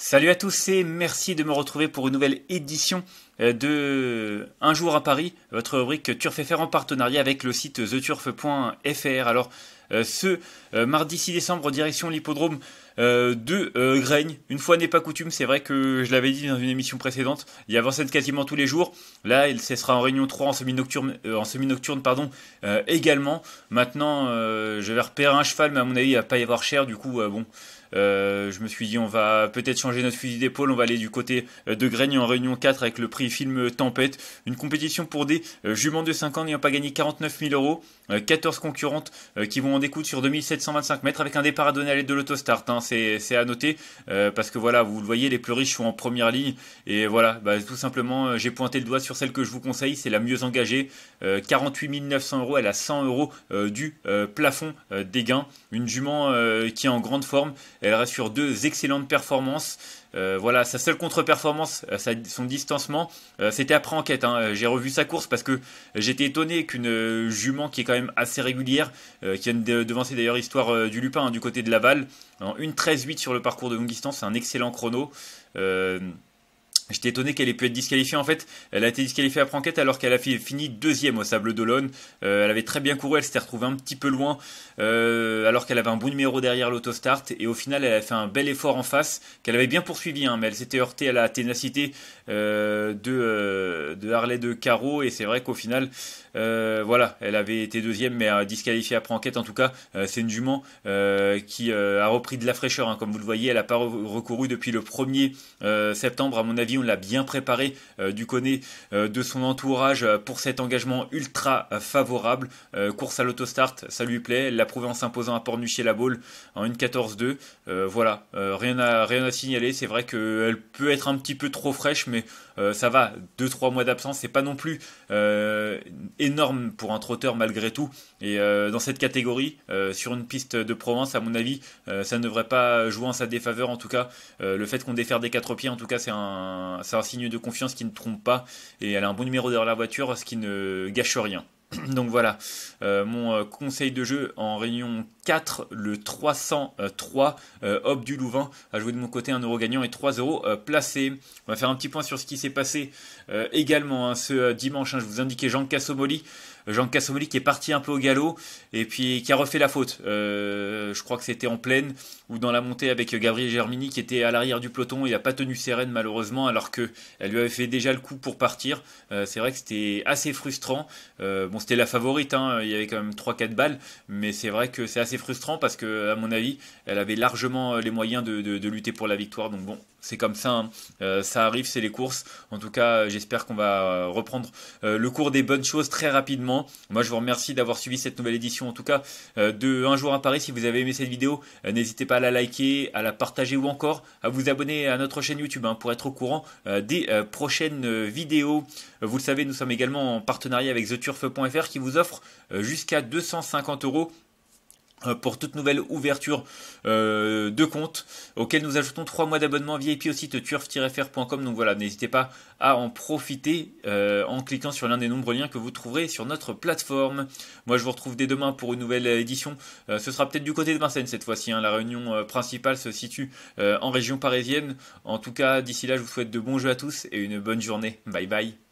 Salut à tous et merci de me retrouver pour une nouvelle édition euh, de Un jour à Paris, votre rubrique Turf FR en partenariat avec le site theturf.fr. Alors euh, ce euh, mardi 6 décembre, direction l'hippodrome euh, de euh, Une fois n'est pas coutume, c'est vrai que je l'avais dit dans une émission précédente, il y a quasiment tous les jours. Là, il sera en réunion 3 en semi-nocturne euh, en semi-nocturne pardon, également. Maintenant, je vais repérer un cheval, mais à mon avis, il va pas y avoir cher du coup bon. je me suis dit on va peut-être changer notre fusil d'épaule, on va aller du côté de Graigne en réunion 4 avec le prix film Tempête, une compétition pour des juments de 5 ans n'ayant pas gagné 49 000 euros, 14 concurrentes qui vont en découdre sur 2725 mètres avec un départ à donner à l'aide de l'autostart. Hein c'est à noter euh, parce que voilà, vous le voyez, les plus riches sont en première ligne et voilà, bah, tout simplement, euh, j'ai pointé le doigt sur celle que je vous conseille, c'est la mieux engagée, 48 euh, 900 euros, elle a 100 euros du plafond des gains, une jument qui est en grande forme, elle reste sur deux excellentes performances. Euh, voilà, sa seule contre-performance, euh, son distancement, euh, c'était après enquête. Hein. J'ai revu sa course parce que j'étais étonné qu'une jument qui est quand même assez régulière, qui vient de devancer d'ailleurs Histoire du Lupin hein, du côté de Laval, en 8 sur le parcours de longue distance, c'est un excellent chrono. J'étais étonné qu'elle ait pu être disqualifiée. En fait, elle a été disqualifiée à enquête alors qu'elle a fini deuxième au Sable d'Olonne. Euh, elle avait très bien couru, elle s'était retrouvée un petit peu loin euh, alors qu'elle avait un bon numéro derrière l'autostart. Et au final, elle a fait un bel effort en face qu'elle avait bien poursuivi, hein, mais elle s'était heurtée à la ténacité euh, de de Harley de Caro. Et c'est vrai qu'au final, euh, voilà, elle avait été deuxième, mais a disqualifiée après enquête. En tout cas, euh, c'est une jument euh, qui a repris de la fraîcheur. Hein. Comme vous le voyez, elle n'a pas recouru depuis le 1er septembre. À mon avis, on l'a bien préparée du côté de son entourage pour cet engagement ultra favorable. course à l'autostart, ça lui plaît. Elle l'a prouvé en s'imposant à Pornichet la balle en 14 2 voilà, rien, à, rien à signaler. C'est vrai qu'elle peut être un petit peu trop fraîche, mais ça va. 2-3 mois d'absence, c'est pas non plus euh, énorme pour un trotteur malgré tout. Et euh, dans cette catégorie, euh, sur une piste de Provence, à mon avis, ça ne devrait pas jouer en sa défaveur. En tout cas, le fait qu'on défère des quatre pieds, en tout cas, c'est un, un signe de confiance qui ne trompe pas. Et elle a un bon numéro derrière la voiture, ce qui ne gâche rien. Donc voilà, euh, mon euh, conseil de jeu en réunion 4, le 303 euh, Hop du Louvain a joué de mon côté un euro gagnant et 3 euros euh, placés. On va faire un petit point sur ce qui s'est passé également hein, ce dimanche. Hein. je vous indiquais Jean Cassomoli euh, Jean Cassomoli qui est parti un peu au galop et puis qui a refait la faute. Euh, je crois que c'était en pleine ou dans la montée avec Gabriel Germini qui était à l'arrière du peloton. Il n'a pas tenu ses rênes malheureusement alors qu'elle lui avait fait déjà le coup pour partir. Euh, c'est vrai que c'était assez frustrant. bon, c'était la favorite, hein. il y avait quand même 3-4 balles, mais c'est vrai que c'est assez frustrant parce que à mon avis, elle avait largement les moyens de, lutter pour la victoire. Donc bon, c'est comme ça, hein. ça arrive, c'est les courses. En tout cas, j'espère qu'on va reprendre le cours des bonnes choses très rapidement. Moi, je vous remercie d'avoir suivi cette nouvelle édition, en tout cas, euh, de Un jour à Paris. Si vous avez aimé cette vidéo, euh, n'hésitez pas à la liker, à la partager ou encore à vous abonner à notre chaîne YouTube hein, pour être au courant euh, des prochaines vidéos. Vous le savez, nous sommes également en partenariat avec theturf.fr qui vous offre jusqu'à 250 euros euh, pour toute nouvelle ouverture euh, de compte auquel nous ajoutons 3 mois d'abonnement VIP au site turf-fr.com donc voilà n'hésitez pas à en profiter euh, en cliquant sur l'un des nombreux liens que vous trouverez sur notre plateforme moi je vous retrouve dès demain pour une nouvelle édition ce sera peut-être du côté de Vincennes cette fois-ci hein. la réunion principale se situe en région parisienne en tout cas d'ici là je vous souhaite de bons jeux à tous et une bonne journée bye bye